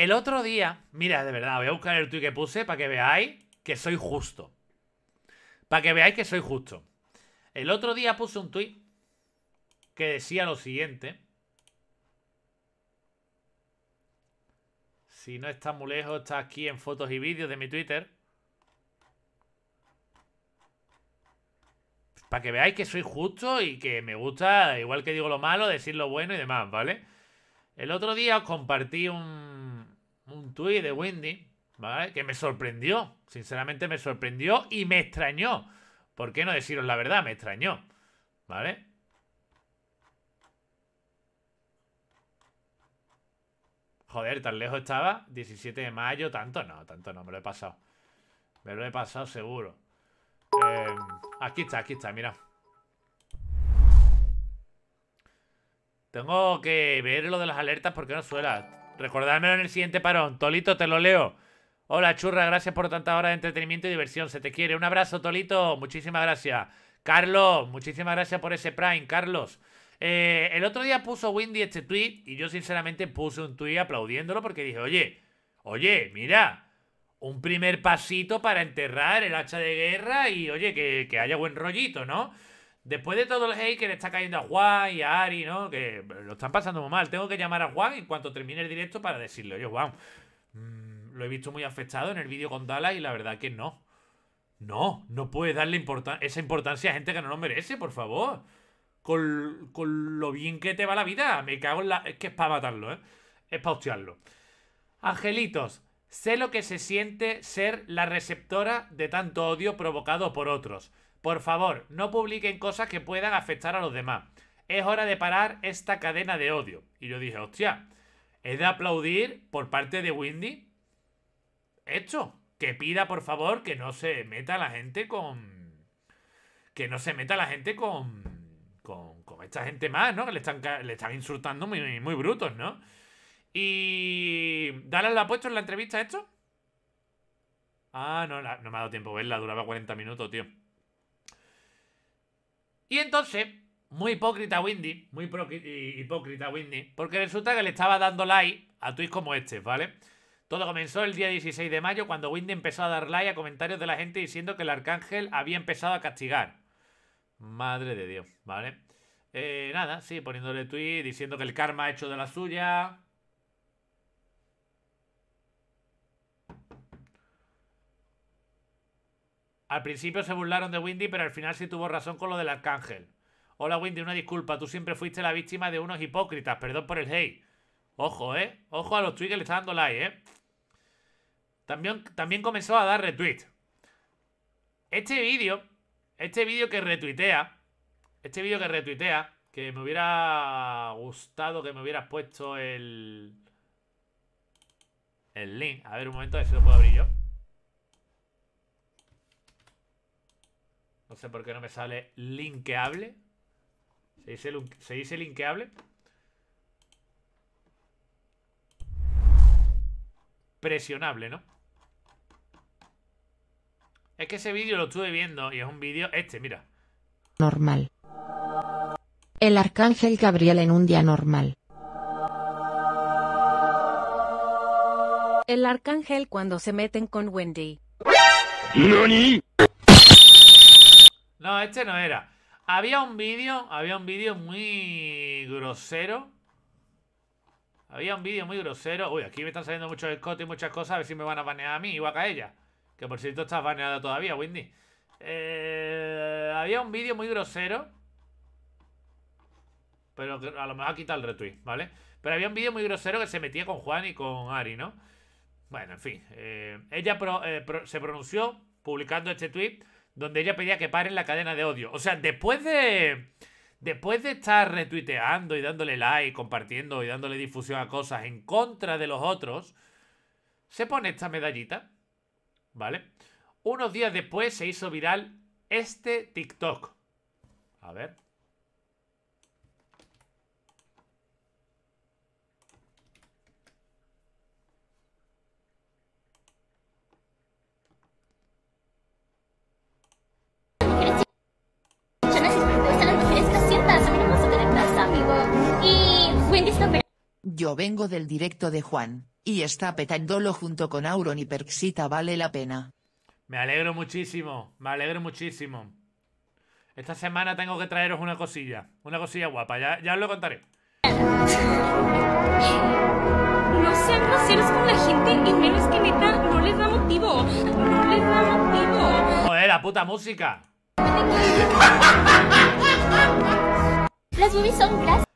El otro día, mira, de verdad, voy a buscar el tweet que puse para que veáis que soy justo. Para que veáis que soy justo. El otro día puse un tweet que decía lo siguiente. Si no está muy lejos, está aquí en fotos y vídeos de mi Twitter. Para que veáis que soy justo y que me gusta, igual que digo lo malo, decir lo bueno y demás, ¿vale? El otro día os compartí un, un tuit de Wendy, ¿vale? Que me sorprendió, sinceramente me sorprendió y me extrañó. ¿Por qué no deciros la verdad? Me extrañó, ¿vale? Joder, tan lejos estaba. 17 de mayo, tanto no, tanto no, me lo he pasado. Me lo he pasado seguro. Eh, aquí está, aquí está, mira. Tengo que ver lo de las alertas porque no suena. Recordármelo en el siguiente parón. Tolito, te lo leo. Hola, churra, gracias por tanta hora de entretenimiento y diversión. Se te quiere. Un abrazo, Tolito. Muchísimas gracias. Carlos, muchísimas gracias por ese Prime, Carlos. Eh, el otro día puso Windy este tweet y yo sinceramente puse un tweet aplaudiéndolo porque dije, oye, oye, mira, un primer pasito para enterrar el hacha de guerra y oye, que, que haya buen rollito, ¿no? Después de todo el hate que le está cayendo a Juan y a Ari, ¿no? Que lo están pasando muy mal. Tengo que llamar a Juan en cuanto termine el directo para decirle, oye, Juan, mm, lo he visto muy afectado en el vídeo con Dallas y la verdad que no. No, no puedes darle esa importancia a gente que no lo merece, por favor. Con, con, lo bien que te va la vida. Me cago en la... Es que es para matarlo, ¿eh? Es para hostiarlo. Angelitos, sé lo que se siente ser la receptora de tanto odio provocado por otros. Por favor, no publiquen cosas que puedan afectar a los demás. Es hora de parar esta cadena de odio. Y yo dije, hostia, es de aplaudir por parte de Windy esto. Que pida, por favor, que no se meta la gente con... Que no se meta la gente con... Con, con esta gente más, ¿no? Que le están, le están insultando muy, muy brutos, ¿no? Y... ¿Dalas lo ha puesto en la entrevista esto? Ah, no, no me ha dado tiempo a verla. Duraba 40 minutos, tío. Y entonces, muy hipócrita Windy, muy hipócrita Windy, porque resulta que le estaba dando like a tweets como este, ¿vale? Todo comenzó el día 16 de mayo cuando Windy empezó a dar like a comentarios de la gente diciendo que el arcángel había empezado a castigar. Madre de Dios, ¿vale? Eh, nada, sí, poniéndole tweet diciendo que el karma ha hecho de la suya, Al principio se burlaron de Windy, pero al final sí tuvo razón con lo del arcángel. Hola Windy, una disculpa, tú siempre fuiste la víctima de unos hipócritas, perdón por el hate. Ojo, ¿eh? Ojo a los tweets que le está dando like, ¿eh? También, también comenzó a dar retweet. Este vídeo, este vídeo que retuitea, este vídeo que retuitea, que me hubiera gustado que me hubieras puesto el... El link. A ver, un momento, a ver si lo puedo abrir yo. No sé por qué no me sale linkeable. ¿Se dice, ¿se linkeable? Presionable, ¿no? Es que ese vídeo lo estuve viendo y es un vídeo este, mira. Normal. El arcángel Gabriel en un día normal. El arcángel cuando se meten con Wendy. No, este no era. Había un vídeo, había un vídeo muy grosero. Había un vídeo muy grosero. Uy, aquí me están saliendo muchos escotes y muchas cosas. A ver si me van a banear a mí, igual que a ella. Que por cierto estás baneada todavía, Windy. Eh, había un vídeo muy grosero. Pero a lo mejor quita el retweet, ¿vale? Pero había un vídeo muy grosero que se metía con Juan y con Ari, ¿no? Bueno, en fin. Eh, ella eh, se pronunció publicando este tweet donde ella pedía que paren la cadena de odio. O sea, después de. Después de estar retuiteando y dándole like, compartiendo y dándole difusión a cosas en contra de los otros, se pone esta medallita, ¿vale? Unos días después se hizo viral este TikTok. A ver. vengo del directo de Juan, y está petándolo junto con Auron y Perxita vale la pena. Me alegro muchísimo, me alegro muchísimo. Esta semana tengo que traeros una cosilla, una cosilla guapa, ya, os lo contaré. No sean groseros con la gente y menos que neta no les da motivo, no les da motivo. Joder, la puta música. Las son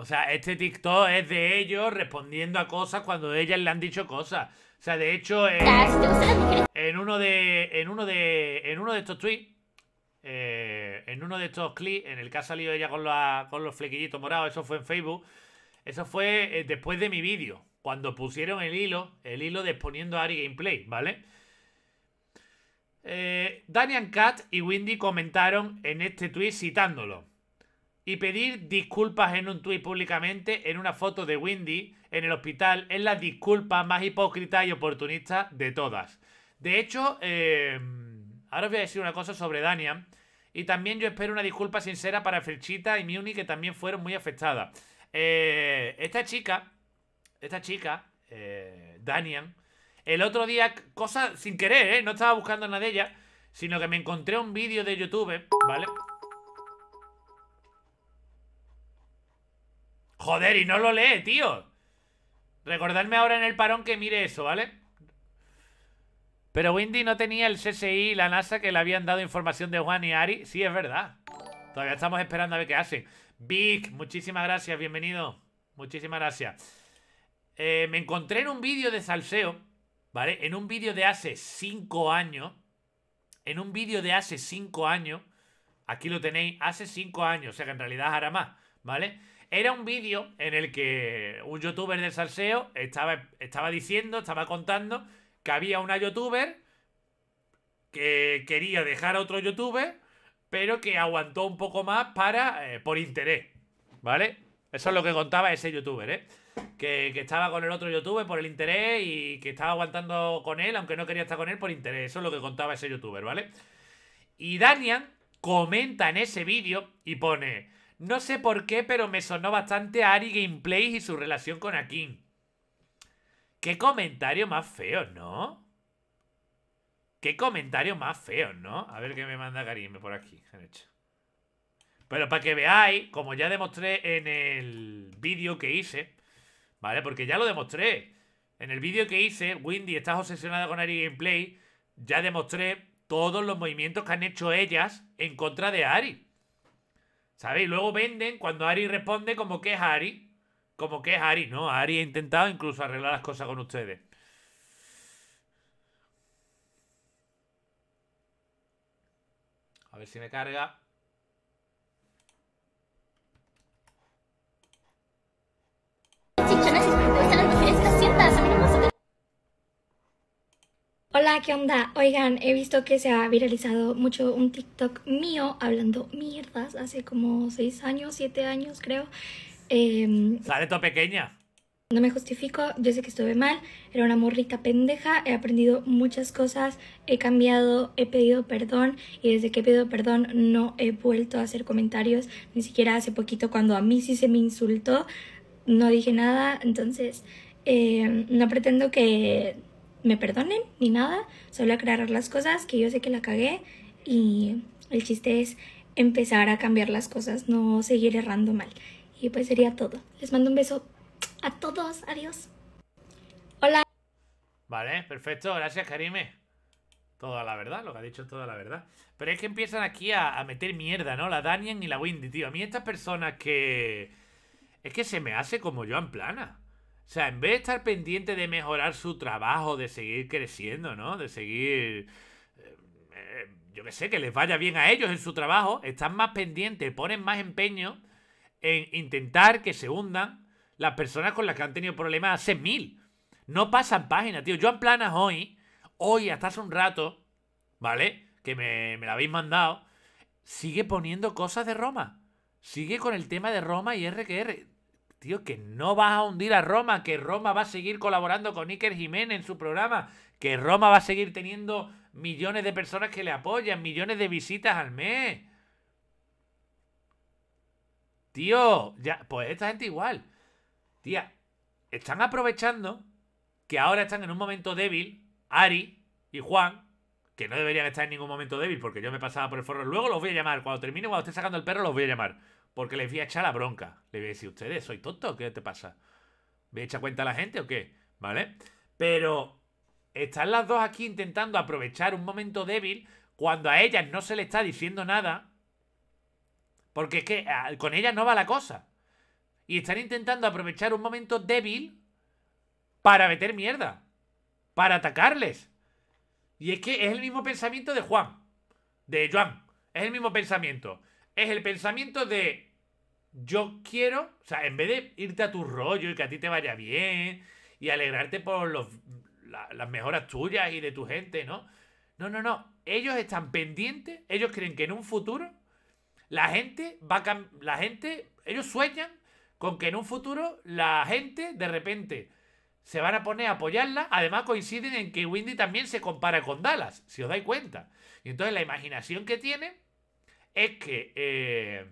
o sea, este TikTok es de ellos respondiendo a cosas cuando ellas le han dicho cosas. O sea, de hecho, en, uno de. En uno de. En uno de estos tweets. Eh, en uno de estos clips, en el que ha salido ella con, los flequillitos morados, eso fue en Facebook. Eso fue eh, después de mi vídeo. Cuando pusieron el hilo, el hilo de exponiendo a Ari Gameplay, ¿vale? Eh, Daniel Cat y Windy comentaron en este tweet citándolo y pedir disculpas en un tuit públicamente en una foto de Windy en el hospital es la disculpa más hipócrita y oportunista de todas. De hecho, em, ahora os voy a decir una cosa sobre Dania. Y también yo espero una disculpa sincera para Felchita y Muni, que también fueron muy afectadas. Eh, esta chica, esta chica, eh, Danian, el otro día, cosa sin querer, ¿eh? no estaba buscando nada de ella, sino que me encontré un vídeo de YouTube, ¿vale? Joder, y no lo lee, tío. Recordadme ahora en el parón que mire eso, ¿vale? Pero Windy no tenía el CSI y la NASA que le habían dado información de Juan y Ari. Sí, es verdad. Todavía estamos esperando a ver qué hace. Vic, muchísimas gracias, bienvenido. Muchísimas gracias. Eh, me encontré en un vídeo de salseo, ¿vale? En un vídeo de hace 5 años. En un vídeo de hace 5 años. Aquí lo tenéis, hace 5 años. O sea que en realidad hará más, ¿vale? Era un vídeo en el que un youtuber de salseo estaba, estaba diciendo, estaba contando que había una youtuber que quería dejar a otro youtuber, pero que aguantó un poco más para eh, por interés, ¿vale? Eso es lo que contaba ese youtuber, ¿eh? Que, que, estaba con el otro youtuber por el interés y que estaba aguantando con él, aunque no quería estar con él por interés. Eso es lo que contaba ese youtuber, ¿vale? Y Danian comenta en ese vídeo y pone, no sé por qué, pero me sonó bastante a Ari Gameplay y su relación con Akin. Qué comentario más feo, ¿no? Qué comentario más feo, ¿no? A ver qué me manda Karim por aquí. Pero para que veáis, como ya demostré en el vídeo que hice, ¿vale? Porque ya lo demostré. En el vídeo que hice, Windy, estás obsesionada con Ari Gameplay, ya demostré todos los movimientos que han hecho ellas en contra de Ari. ¿Sabéis? Luego venden cuando Ari responde como que es Ari. Como que es Ari, ¿no? Ari ha intentado incluso arreglar las cosas con ustedes. A ver si me carga. Hola, ¿qué onda? Oigan, he visto que se ha viralizado mucho un TikTok mío hablando mierdas hace como 6 años, 7 años creo. Eh, Sale toda pequeña. No me justifico, yo sé que estuve mal, era una morrita pendeja, he aprendido muchas cosas, he cambiado, he pedido perdón y desde que he pedido perdón no he vuelto a hacer comentarios, ni siquiera hace poquito cuando a mí sí se me insultó, no dije nada, entonces em, no pretendo que me perdonen ni nada, solo aclarar las cosas que yo sé que la cagué y el chiste es empezar a cambiar las cosas, no seguir errando mal. Y pues sería todo. Les mando un beso a todos, adiós. Hola. Vale, perfecto, gracias Karime. Toda la verdad, lo que ha dicho toda la verdad. Pero es que empiezan aquí a, meter mierda, ¿no? La Danian y la Windy, tío. A mí estas personas que... Es que se me hace como yo en plana. O sea, en vez de estar pendiente de mejorar su trabajo, de seguir creciendo, ¿no? De seguir... Eh, eh, yo qué sé, que les vaya bien a ellos en su trabajo, están más pendientes, ponen más empeño en intentar que se hundan las personas con las que han tenido problemas hace mil. No pasan páginas, tío. Yo en planas hoy, hoy hasta hace un rato, ¿vale? Que me, me la habéis mandado, sigue poniendo cosas de Roma. Sigue con el tema de Roma y RQR tío, que no vas a hundir a Roma, que Roma va a seguir colaborando con Iker Jiménez en su programa, que Roma va a seguir teniendo millones de personas que le apoyan, millones de visitas al mes. Tío, ya, pues esta gente igual. Tía, están aprovechando que ahora están en un momento débil, Ari y Juan, que no deberían estar en ningún momento débil porque yo me pasaba por el forro. Luego los voy a llamar. Cuando termine, cuando esté sacando el perro, los voy a llamar. Porque les voy a echar la bronca. Les voy a decir, ¿ustedes soy tonto? ¿Qué te pasa? ¿Me echa cuenta la gente o qué? ¿Vale? Pero están las dos aquí intentando aprovechar un momento débil cuando a ellas no se le está diciendo nada. Porque es que con ellas no va la cosa. Y están intentando aprovechar un momento débil para meter mierda. Para atacarles. Y es que es el mismo pensamiento de Juan. De Juan, Es el mismo pensamiento es el pensamiento de yo quiero, o sea, en vez de irte a tu rollo y que a ti te vaya bien y alegrarte por las mejoras tuyas y de tu gente, ¿no? No, no, no. Ellos están pendientes, ellos creen que en un futuro la gente va a la gente, ellos sueñan con que en un futuro la gente de repente se van a poner a apoyarla. Además coinciden en que Windy también se compara con Dallas, si os dais cuenta. Y entonces la imaginación que tienen es que eh,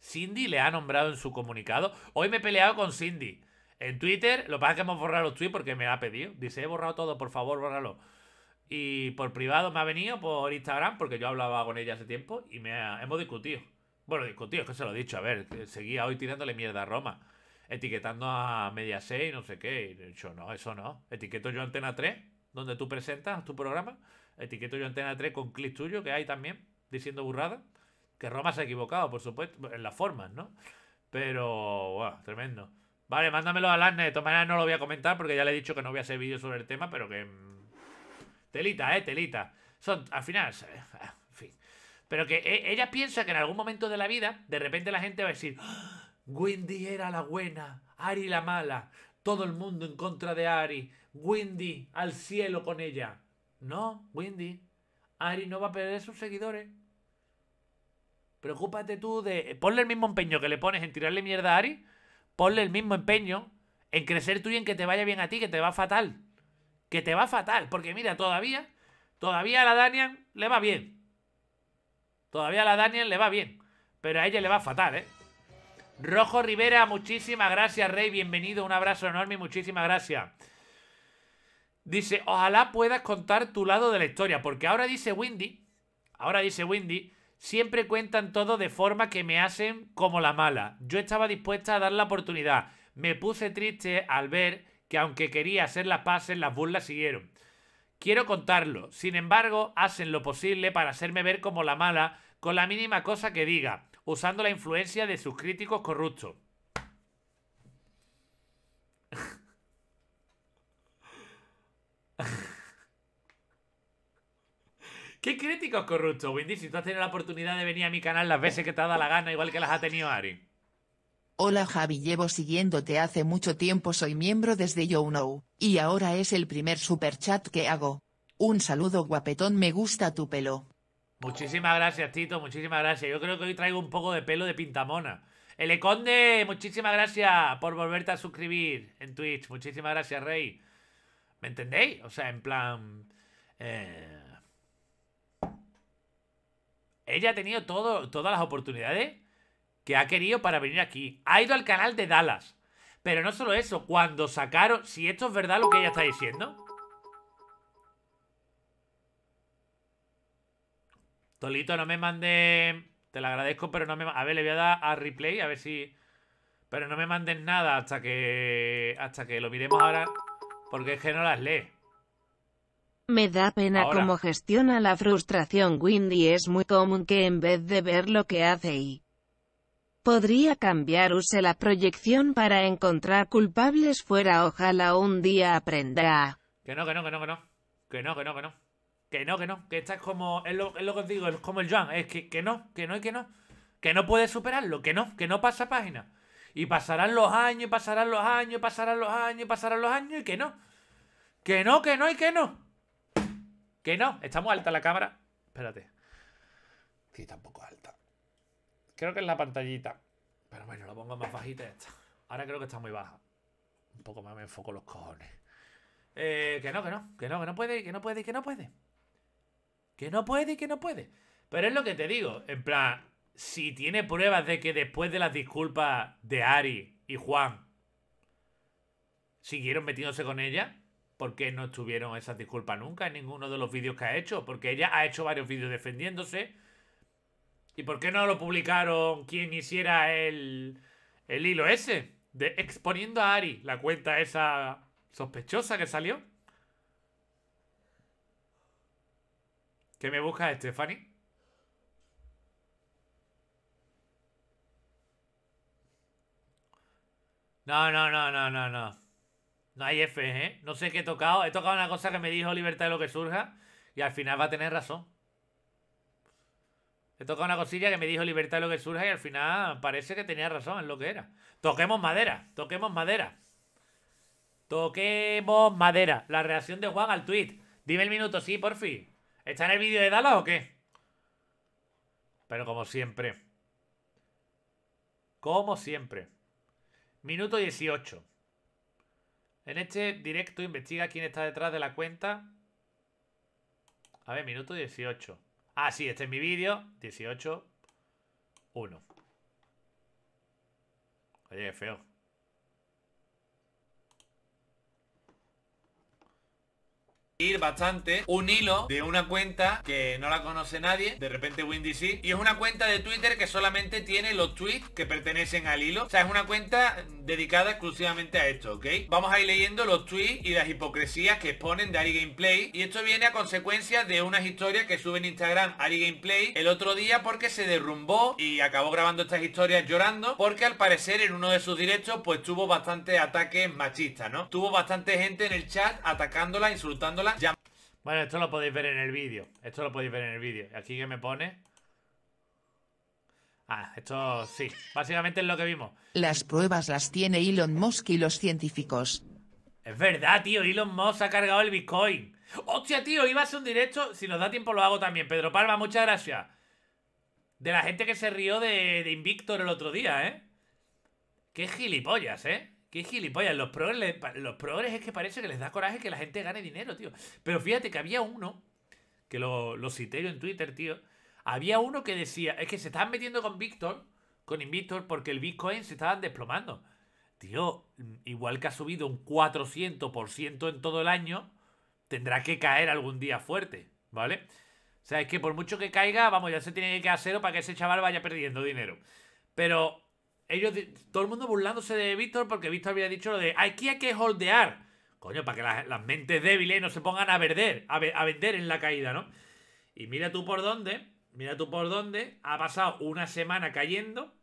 Cindy le ha nombrado en su comunicado. Hoy me he peleado con Cindy en Twitter. Lo que pasa es que hemos borrado los tweets porque me ha pedido. Dice, he borrado todo, por favor, bórralo. Y por privado me ha venido por Instagram porque yo hablaba con ella hace tiempo y me hemos discutido. Bueno, discutido, es que se lo he dicho. A ver, eh, seguía hoy tirándole mierda a Roma. Etiquetando a media 6 no sé qué. Y yo no, eso no. Etiqueto yo Antena 3, donde tú presentas tu programa. Etiqueto yo Antena 3 con clic tuyo, que hay también, diciendo burrada Que Roma se ha equivocado, por supuesto, en las formas, ¿no? Pero, wow, tremendo. Vale, mándamelo a Larne. De todas maneras no lo voy a comentar porque ya le he dicho que no voy a hacer vídeo sobre el tema, pero que... Mm, telita, eh, telita. Son, al final, ah, en fin. Pero que eh, ella piensa que en algún momento de la vida, de repente la gente va a decir, ah, Wendy era la buena, Ari la mala, todo el mundo en contra de Ari, Wendy al cielo con ella. No, Windy. Ari no va a perder sus seguidores. Preocúpate tú de. Eh, ponle el mismo empeño que le pones en tirarle mierda a Ari. Ponle el mismo empeño en crecer tú y en que te vaya bien a ti, que te va fatal. Que te va fatal. Porque mira, todavía. Todavía a la Danian le va bien. Todavía a la Daniel le va bien. Pero a ella le va fatal, ¿eh? Rojo Rivera, muchísimas gracias, Rey. Bienvenido, un abrazo enorme y muchísimas gracias. Dice, ojalá puedas contar tu lado de la historia, porque ahora dice Windy, ahora dice Windy, siempre cuentan todo de forma que me hacen como la mala. Yo estaba dispuesta a dar la oportunidad. Me puse triste al ver que aunque quería hacer las paces, las burlas siguieron. Quiero contarlo. Sin embargo, hacen lo posible para hacerme ver como la mala con la mínima cosa que diga, usando la influencia de sus críticos corruptos. ¿Qué críticos corruptos, Windy? Si tú has tenido la oportunidad de venir a mi canal las veces que te ha dado la gana, igual que las ha tenido Ari. Hola Javi, llevo siguiéndote hace mucho tiempo, soy miembro desde know y ahora es el primer superchat que hago. Un saludo guapetón, me gusta tu pelo. Muchísimas gracias, Tito, muchísimas gracias. Yo creo que hoy traigo un poco de pelo de pintamona. El Conde, muchísimas gracias por volverte a suscribir en Twitch. Muchísimas gracias, Rey. ¿Me entendéis? O sea, en plan... Eh... Ella ha tenido todo, todas las oportunidades que ha querido para venir aquí. Ha ido al canal de Dallas. Pero no solo eso, cuando sacaron... Si esto es verdad lo que ella está diciendo... Tolito, no me mande... Te lo agradezco, pero no me... A ver, le voy a dar a replay, a ver si... Pero no me mandes nada hasta que... Hasta que lo miremos ahora. Porque es que no las lee. Me da pena cómo gestiona la frustración Windy. Es muy común que en vez de ver lo que hace y podría cambiar use la proyección para encontrar culpables fuera. Ojalá un día aprenda. Que no, que no, que no, que no. Que no, que no, que no. Que no, que no. Que esta es como. Es lo, que os digo, es como el Joan. Es que, que no, que no y que no. Que no puede superarlo, que no, que no pasa página. Y pasarán los años, pasarán los años, pasarán los años, pasarán los años y que no. Que no, que no y que no. Que no, está muy alta la cámara. Espérate. Sí, está un poco alta. Creo que es la pantallita. Pero bueno, lo pongo más bajita esta. Ahora creo que está muy baja. Un poco más me enfoco los cojones. Eh, que no, que no, que no, que no puede, que no puede, que no puede. Que no puede, que no puede. Pero es lo que te digo. En plan, si tiene pruebas de que después de las disculpas de Ari y Juan siguieron metiéndose con ella, ¿Por qué no estuvieron esas disculpas nunca en ninguno de los vídeos que ha hecho? Porque ella ha hecho varios vídeos defendiéndose. ¿Y por qué no lo publicaron quien hiciera el, hilo ese? De exponiendo a Ari, la cuenta esa sospechosa que salió. ¿Qué me buscas, Stephanie? No, no, no, no, no, no. No hay F, ¿eh? No sé qué he tocado. He tocado una cosa que me dijo libertad de lo que surja. Y al final va a tener razón. He tocado una cosilla que me dijo libertad de lo que surja. Y al final parece que tenía razón en lo que era. Toquemos madera. Toquemos madera. Toquemos madera. La reacción de Juan al tweet. Dime el minuto, sí, por fin. ¿Está en el vídeo de Dala o qué? Pero como siempre. Como siempre. Minuto 18. En este directo investiga quién está detrás de la cuenta. A ver, minuto 18. Ah, sí, este es mi vídeo. 18. 1. Oye, qué feo. ir bastante un hilo de una cuenta que no la conoce nadie, de repente Windy sí, y es una cuenta de Twitter que solamente tiene los tweets que pertenecen al hilo, o sea, es una cuenta dedicada exclusivamente a esto, ¿ok? Vamos a ir leyendo los tweets y las hipocresías que exponen de Ari Gameplay, y esto viene a consecuencia de unas historias que sube en Instagram Ari Gameplay el otro día porque se derrumbó y acabó grabando estas historias llorando, porque al parecer en uno de sus directos pues tuvo bastante ataques machistas, ¿no? Tuvo bastante gente en el chat atacándola, insultándola, bueno, esto lo podéis ver en el vídeo. Esto lo podéis ver en el vídeo. Aquí que me pone. Ah, esto sí. Básicamente es lo que vimos. Las pruebas las tiene Elon Musk y los científicos. Es verdad, tío. Elon Musk ha cargado el Bitcoin. Hostia, tío. Iba a hacer un directo. Si nos da tiempo lo hago también. Pedro Palma, muchas gracias. De la gente que se rió de, de Invictor el otro día, ¿eh? Qué gilipollas, ¿eh? Qué gilipollas. Los progres, los progres es que parece que les da coraje que la gente gane dinero, tío. Pero fíjate que había uno, que lo, lo cité yo en Twitter, tío. Había uno que decía, es que se estaban metiendo con Víctor, con Invictor, porque el Bitcoin se estaban desplomando. Tío, igual que ha subido un 400% en todo el año, tendrá que caer algún día fuerte, ¿vale? O sea, es que por mucho que caiga, vamos, ya se tiene que hacer cero para que ese chaval vaya perdiendo dinero. Pero ellos, todo el mundo burlándose de Víctor porque Víctor había dicho lo de aquí hay que holdear. Coño, para que las, mentes débiles no se pongan a vender, a, vender en la caída, ¿no? Y mira tú por dónde, mira tú por dónde, ha pasado una semana cayendo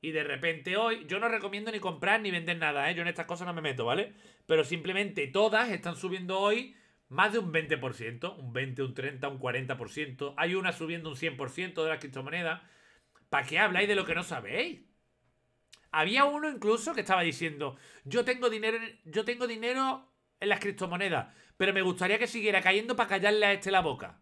y de repente hoy, yo no recomiendo ni comprar ni vender nada, ¿eh? Yo en estas cosas no me meto, ¿vale? Pero simplemente todas están subiendo hoy más de un 20%, un 20, un 30, un 40%. Hay una subiendo un 100% de las criptomonedas. ¿Para qué habláis de lo que no sabéis? Había uno incluso que estaba diciendo, yo tengo dinero, yo tengo dinero en las criptomonedas, pero me gustaría que siguiera cayendo para callarle a este la boca.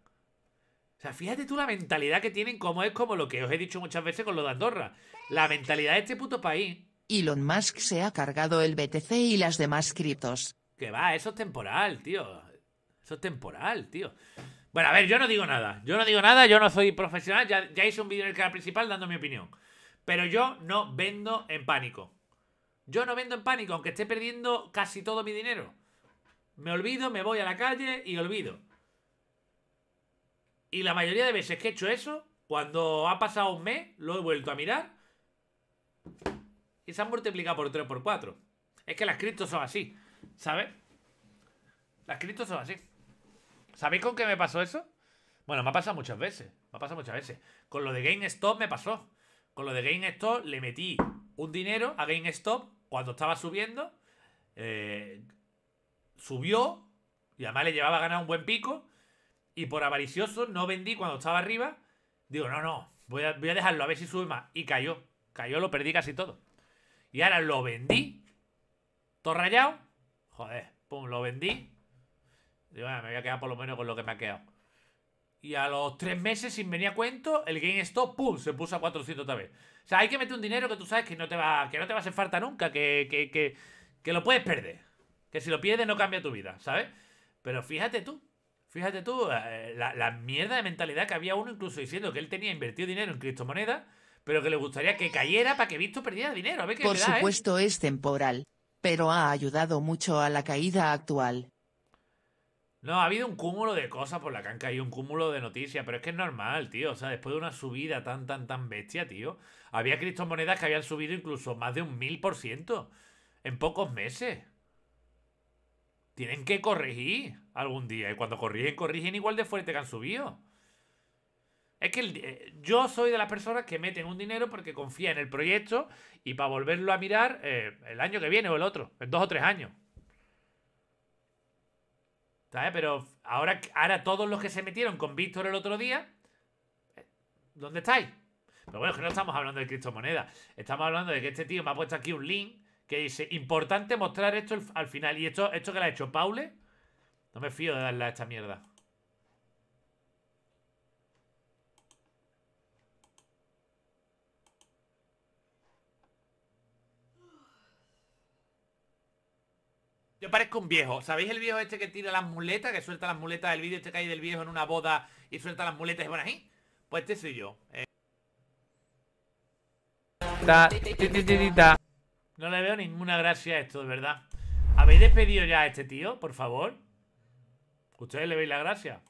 O sea, fíjate tú la mentalidad que tienen, como es como lo que os he dicho muchas veces con lo de Andorra. La mentalidad de este puto país. Elon Musk se ha cargado el BTC y las demás criptos. Que va, eso es temporal, tío. Eso es temporal, tío. Bueno, a ver, yo no digo nada. Yo no digo nada, yo no soy profesional. Ya, ya hice un vídeo en el canal principal dando mi opinión. Pero yo no vendo en pánico. Yo no vendo en pánico, aunque esté perdiendo casi todo mi dinero. Me olvido, me voy a la calle y olvido. Y la mayoría de veces que he hecho eso, cuando ha pasado un mes, lo he vuelto a mirar y se han multiplicado por 3 por 4. Es que las criptos son así, ¿sabes? Las criptos son así. ¿Sabéis con qué me pasó eso? Bueno, me ha pasado muchas veces. Me ha pasado muchas veces. Con lo de GameStop me pasó. Con lo de GameStop le metí un dinero a GameStop cuando estaba subiendo. Eh, subió y además le llevaba a ganar un buen pico. Y por avaricioso no vendí cuando estaba arriba. Digo, no, no, voy a, dejarlo a ver si sube más. Y cayó. Cayó, lo perdí casi todo. Y ahora lo vendí. Todo rayado. Joder, pum, lo vendí. Digo, ah, me voy a quedar por lo menos con lo que me ha quedado. Y a los tres meses, sin venir a cuento, el GameStop, ¡pum!, se puso a 400 otra vez. O sea, hay que meter un dinero que tú sabes que no te va, que no te va a hacer falta nunca, que, que, que, que lo puedes perder. Que si lo pierdes no cambia tu vida, ¿sabes? Pero fíjate tú, fíjate tú, eh, la, mierda de mentalidad que había uno incluso diciendo que él tenía invertido dinero en criptomonedas, pero que le gustaría que cayera para que Visto perdiera dinero. A ver Por ¿eh? supuesto es temporal, pero ha ayudado mucho a la caída actual. No, ha habido un cúmulo de cosas por la que han caído, un cúmulo de noticias, pero es que es normal, tío. O sea, después de una subida tan, tan, tan bestia, tío, había criptomonedas que habían subido incluso más de un mil por ciento en pocos meses. Tienen que corregir algún día. Y cuando corrigen, corrigen igual de fuerte que han subido. Es que eh, yo soy de las personas que meten un dinero porque confía en el proyecto y para volverlo a mirar eh, el año que viene o el otro, en dos o tres años. Pero ahora, ahora todos los que se metieron con Víctor el otro día, eh, ¿dónde estáis? Pero bueno, es que no estamos hablando de criptomonedas. Estamos hablando de que este tío me ha puesto aquí un link que dice, importante mostrar esto al final. Y esto, esto que le ha hecho Paule, no me fío de darle a esta mierda. Yo parezco un viejo. ¿Sabéis el viejo este que tira las muletas? Que suelta las muletas del vídeo este que del viejo en una boda y suelta las muletas y van ahí. Pues este soy yo. Eh. No le veo ninguna gracia a esto, de verdad. ¿Habéis despedido ya a este tío, por favor? ¿Ustedes le veis la gracia?